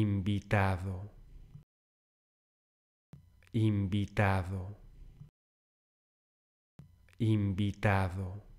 invitado, invitado, invitado.